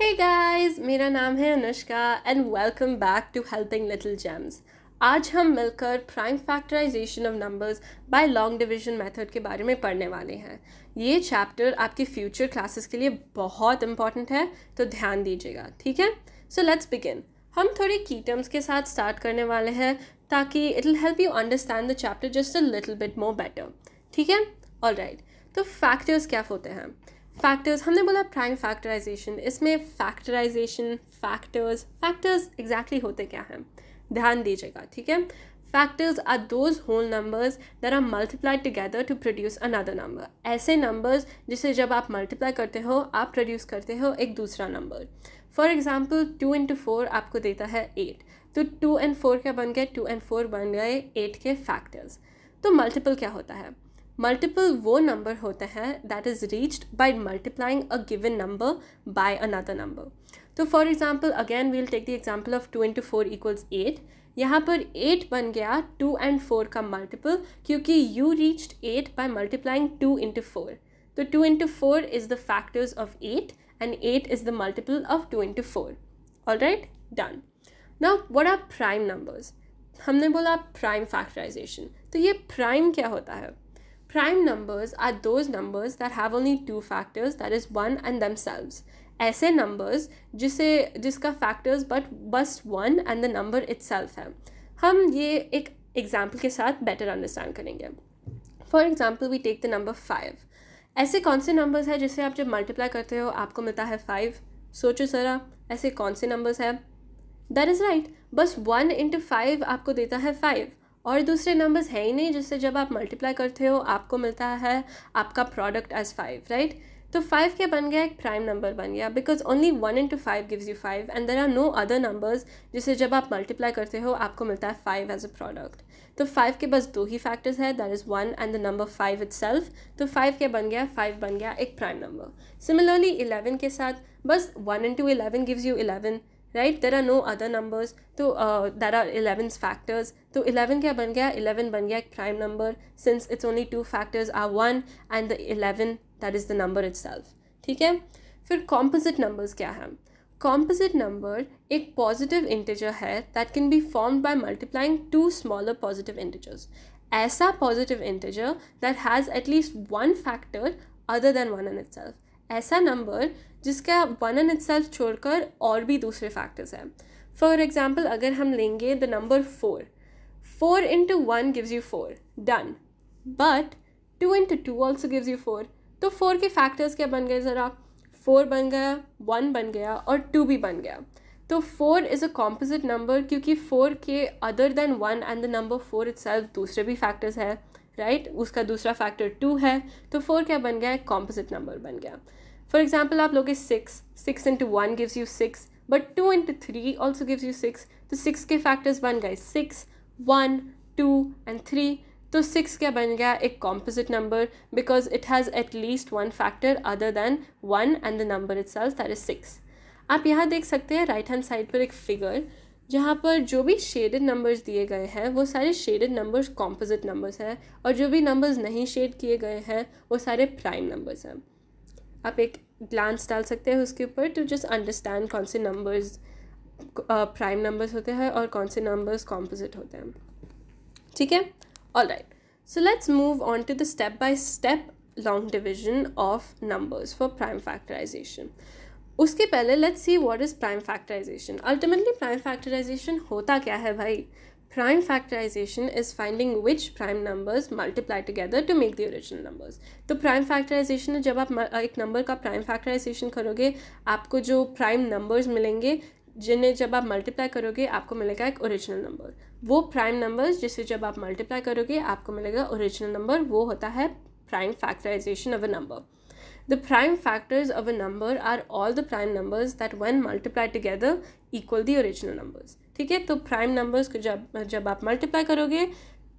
Hey guys मेरा नाम है Anushka and welcome back to helping little gems आज हम मिलकर prime factorization of numbers by long division method के बारे में पढ़ने वाले हैं ये चैप्टर आपके फ्यूचर क्लासेस के लिए बहुत इंपॉर्टेंट है तो ध्यान दीजिएगा ठीक है सो लेट्स बिगिन हम थोड़े की टर्म्स के साथ स्टार्ट करने वाले हैं ताकि it will help you understand the chapter just a little bit more better ठीक है ऑल राइट तो फैक्टर्स क्या होते हैं फैक्टर्स हमने बोला प्राइम फैक्टराइजेशन इसमें फैक्टराइजेशन फैक्टर्स फैक्टर्स एग्जैक्टली होते क्या हैं ध्यान दीजिएगा ठीक है factors are those whole numbers that are multiply together to produce another number ऐसे नंबर्स जिसे जब आप मल्टीप्लाई करते हो आप प्रोड्यूस करते हो एक दूसरा number for example two into four आपको देता है एट तो टू एंड फोर क्या बन गए टू एंड फोर बन गए एट के फैक्टर्स तो मल्टीपल क्या होता है मल्टीपल वो नंबर होता है that is reached by multiplying a given number by another number तो for example again we'll take the example of two into four equals eight यहाँ पर एट बन गया टू एंड फोर का मल्टीपल क्योंकि you reached eight by multiplying two into four तो two into four is the factors of eight and eight is the multiple of two into four all right done now what are prime numbers हमने बोला prime factorisation तो ये prime क्या होता है prime numbers are those numbers that have only two factors that is one and themselves ऐसे numbers जिसे जिसका फैक्टर्स बट बस one and the number itself है हम ये एक एग्जाम्पल के साथ बेटर अंडरस्टैंड करेंगे for example we take the number five ऐसे कौन से नंबर्स हैं जिसे आप जब मल्टीप्लाई करते हो आपको मिलता है फाइव सोचो सरा ऐसे कौन से नंबर्स हैं दैट इज़ राइट बस वन इंटू फाइव आपको देता है फाइव और दूसरे नंबर्स हैं ही नहीं जिससे जब आप मल्टीप्लाई करते हो आपको मिलता है आपका प्रोडक्ट एज फाइव राइट तो फाइव क्या बन गया एक प्राइम नंबर बन गया because only one into five gives you five and there are no other numbers जिसे जब आप मल्टीप्लाई करते हो आपको मिलता है फाइव एज अ प्रोडक्ट तो फाइव के बस दो ही फैक्टर्स है that is one and the number five itself तो फाइव क्या बन गया फाइव बन गया एक प्राइम नंबर सिमिलरली इलेवन के साथ बस one into eleven gives you eleven right there are no other numbers तो देर आर इलेवन फैक्टर्स तो इलेवन क्या बन गया इलेवन बन गया एक prime number since it's only two factors are one and the eleven that is the number it's ठीक है फिर कॉम्पोजिट नंबर्स क्या हैं composite number एक positive integer है that can be formed by multiplying two smaller positive integers ऐसा positive integer that has at least one factor other than one in itself ऐसा number जिसका वन एन इट छोड़कर और भी दूसरे factors हैं फॉर एग्ज़ाम्पल अगर हम लेंगे the number four four into one gives you four done but two into two also gives you four तो फोर के फैक्टर्स क्या बन गए ज़रा फोर बन गया वन बन गया और टू भी बन गया तो four is a composite number क्योंकि फोर के other than one and the number four it's दूसरे भी फैक्टर्स हैं राइट उसका दूसरा फैक्टर टू है तो फोर क्या बन गया कॉम्पोजिट नंबर बन गया फॉर एग्जाम्पल आप लोग six six into one gives you six but two into three also gives you six तो सिक्स के फैक्टर्स बन गए six one two and three तो सिक्स क्या बन गया एक composite number because it has at least one factor other than one and the number itself that is six आप यहाँ देख सकते हैं राइट हैंड साइड पर एक फिगर जहाँ पर जो भी शेडेड नंबर्स दिए गए हैं वो सारे शेडेड नंबर्स कॉम्पोजिट नंबर्स हैं और जो भी नंबर्स नहीं शेड किए गए हैं वो सारे प्राइम नंबर्स हैं आप एक ग्लांस डाल सकते हैं उसके ऊपर टू जस्ट अंडरस्टैंड कौन से नंबर्स प्राइम नंबर्स होते हैं और कौन से नंबर्स कॉम्पोजिट होते हैं ठीक है all right so let's move on to the step by step long division of numbers for prime factorization उसके पहले let's see what is prime factorization ultimately prime factorization होता क्या है भाई prime factorization is finding which prime numbers multiply together to make the original numbers तो prime factorization जब आप एक नंबर का प्राइम फैक्टराइजेशन करोगे आपको जो प्राइम नंबर्स मिलेंगे जिन्हें जब आप मल्टीप्लाई करोगे आपको मिलेगा एक ओरिजिनल नंबर वो प्राइम नंबर्स जिसे जब आप मल्टीप्लाई करोगे आपको मिलेगा ओरिजिनल नंबर वो होता है prime factorization of a number the prime factors of a number are all the prime numbers that when multiply together equal the original numbers ठीक है तो प्राइम नंबर्स को जब जब आप मल्टीप्लाई करोगे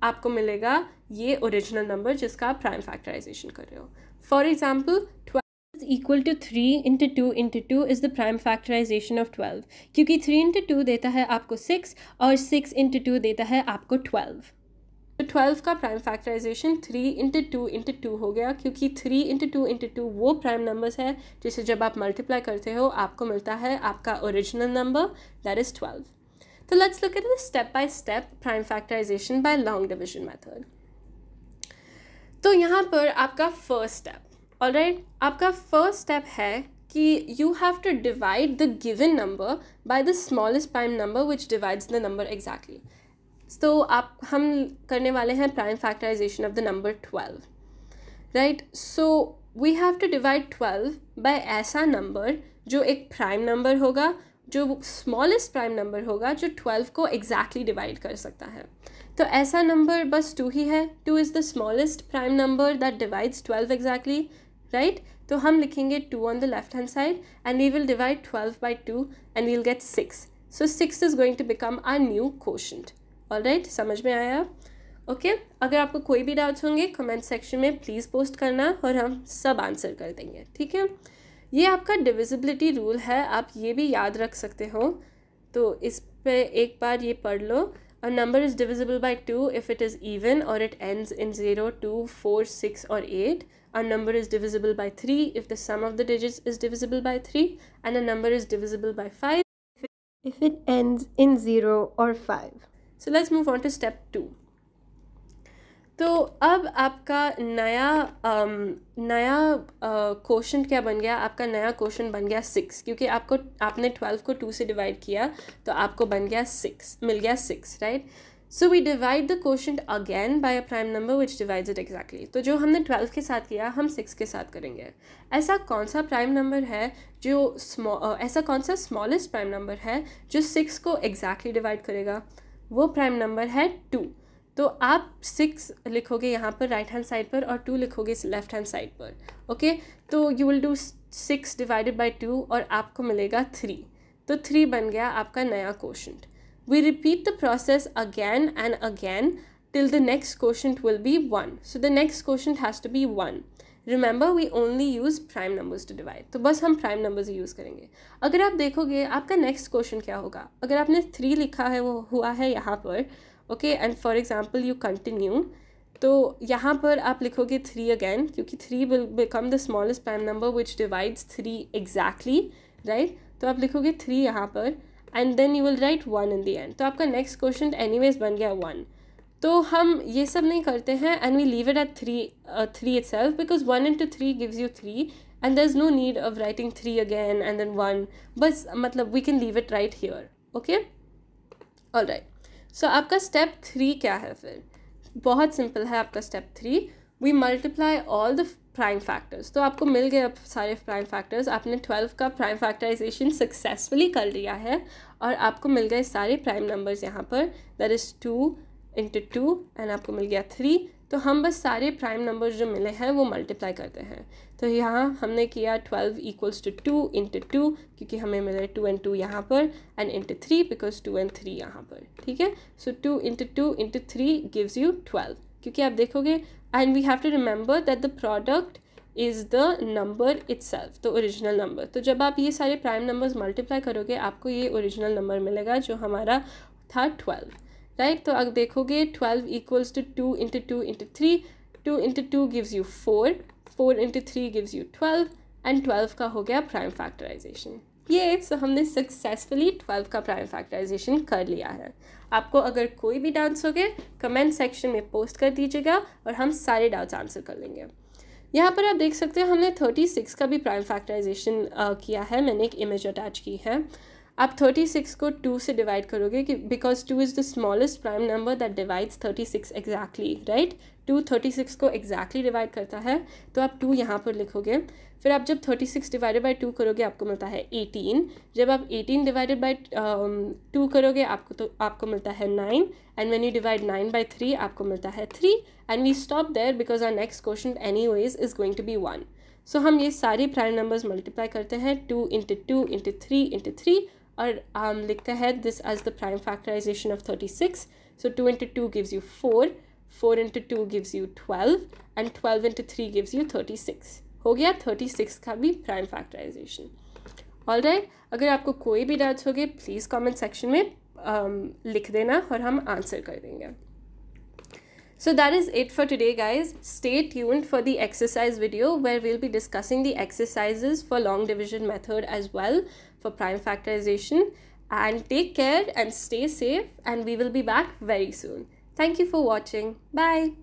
आपको मिलेगा ये ओरिजिनल नंबर जिसका आप प्राइम फैक्टराइजेशन कर रहे हो for example twelve is equal to three into two into two is the prime factorization of twelve क्योंकि थ्री इंटू टू देता है आपको सिक्स और सिक्स इंटू टू देता है आपको ट्वेल्व तो ट्वेल्व का prime factorization three into two into two हो गया क्योंकि three into two into two वो प्राइम नंबर्स है जिसे जब आप मल्टीप्लाई करते हो आपको मिलता है आपका original number that is twelve तो let's look at the step by step prime factorization by long division method तो यहाँ पर आपका फर्स्ट स्टेप ऑल राइट आपका फर्स्ट स्टेप है कि you have to divide the given number by the smallest prime number which divides the number exactly तो आप हम करने वाले हैं prime factorization of the number twelve right so we have to divide twelve by ऐसा number जो एक prime number होगा जो स्मॉलेस्ट प्राइम नंबर होगा जो ट्वेल्व को एग्जैक्टली डिवाइड कर सकता है तो ऐसा नंबर बस टू ही है two is the smallest prime number that divides twelve exactly right तो हम लिखेंगे two on the left hand side and we will divide twelve by two and we'll get six so six is going to become our new question right right? समझ में आया आप okay okay? अगर आपको कोई भी डाउट्स होंगे comment section में प्लीज़ पोस्ट करना और हम सब आंसर कर देंगे ठीक है ये आपका डिविजिबिलिटी रूल है आप ये भी याद रख सकते हो तो इस पर एक बार ये पढ़ लो a number is divisible by two if it is even और it ends in zero two four six और eight a number is divisible by three if the sum of the digits is divisible by three and a number is divisible by five if it ends in zero और five so let's move on to step two तो अब आपका नया um, नया question uh, क्या बन गया आपका नया क्वेश्चन बन गया सिक्स क्योंकि आपको आपने ट्वेल्व को टू से डिवाइड किया तो आपको बन गया सिक्स मिल गया six right so we divide the question again by a prime number which divides it exactly तो जो हमने ट्वेल्व के साथ किया हम सिक्स के साथ करेंगे ऐसा कौन सा प्राइम नंबर है जो स्मॉ uh, ऐसा कौन सा स्मॉलेस्ट प्राइम नंबर है जो सिक्स को एग्जैक्टली exactly डिवाइड करेगा वो प्राइम नंबर है टू तो आप सिक्स लिखोगे यहाँ पर राइट हैंड साइड पर और टू लिखोगे लेफ्ट हैंड साइड पर ओके तो you will do six divided by two और आपको मिलेगा थ्री तो थ्री बन गया आपका नया question we repeat the process again and again till the next quotient will be 1. So the next quotient has to be one remember we only use prime numbers to divide तो बस हम prime numbers use करेंगे अगर आप देखोगे आपका next question क्या होगा अगर आपने थ्री लिखा है वो हुआ है यहाँ पर okay and for example you continue तो यहाँ पर आप लिखोगे थ्री अगेन क्योंकि three will become the smallest prime number which divides three exactly right तो आप लिखोगे थ्री यहाँ पर and then you will write one in the end तो आपका नेक्स्ट क्वेश्चन एनी वेज बन गया वन तो हम ये सब नहीं करते हैं and we leave it at three three itself because one two three gives you three and there is no need of writing three again and then one बस मतलब we can leave it right here okay all right so आपका step three क्या है फिर बहुत simple है आपका step three we multiply all the prime factors तो आपको मिल गए अब सारे प्राइम फैक्टर्स आपने ट्वेल्व का प्राइम फैक्टराइजेशन सक्सेसफुली कर लिया है और आपको मिल गए सारे प्राइम नंबर्स यहाँ पर that is two into two and आपको मिल गया थ्री तो हम बस सारे प्राइम नंबर्स जो मिले हैं वो मल्टीप्लाई करते हैं तो यहाँ हमने किया twelve equals two two into two क्योंकि हमें मिले टू एंड टू यहाँ पर and into three because two and three यहाँ पर ठीक है so two into two into three gives you twelve क्योंकि आप देखोगे and we have to remember that the product is the number self the original number तो जब आप ये सारे प्राइम नंबर्स मल्टीप्लाई करोगे आपको ये ओरिजिनल नंबर मिलेगा जो हमारा था ट्वेल्व राइट तो अब देखोगे twelve equals two two into two into three two into two gives you four four into three gives you twelve and twelve का हो गया प्राइम फैक्टराइजेशन ये सो हमने सक्सेसफुली ट्वेल्व का प्राइम फैक्टराइजेशन कर लिया है आपको अगर कोई भी डाउट्स हो गए कमेंट सेक्शन में पोस्ट कर दीजिएगा और हम सारे डाउट्स आंसर कर लेंगे यहाँ पर आप देख सकते हो हमने थर्टी सिक्स का भी प्राइम फैक्टराइजेशन किया है मैंने एक इमेज अटैच की है आप थर्टी सिक्स को टू से डिवाइड करोगे कि because two is the smallest prime number that divides thirty six exactly right two thirty six को एग्जैक्टली exactly डिवाइड करता है तो आप टू यहाँ पर लिखोगे फिर आप जब thirty six divided by two करोगे आपको मिलता है एटीन जब आप एटीन डिवाइडेड बाई टू करोगे आपको तो आपको मिलता है nine and when you divide nine by three आपको मिलता है three and we stop there because are next question anyways is going to be one so हम ये सारे प्राइम नंबर्स मल्टीप्लाई करते हैं two into two into three into three और हम लिखते हैं this as the prime factorization of thirty six so two into two gives you four four into two gives you twelve and twelve into three gives you thirty six हो गया thirty six का भी prime factorisation all right अगर आपको कोई भी doubts हो गए प्लीज़ कॉमेंट सेक्शन में um, लिख देना और हम आंसर कर देंगे So that is it for today guys. Stay tuned for the exercise video where we'll be discussing the exercises for long division method as well for prime factorization. And take care and stay safe and we will be back very soon. Thank you for watching. Bye.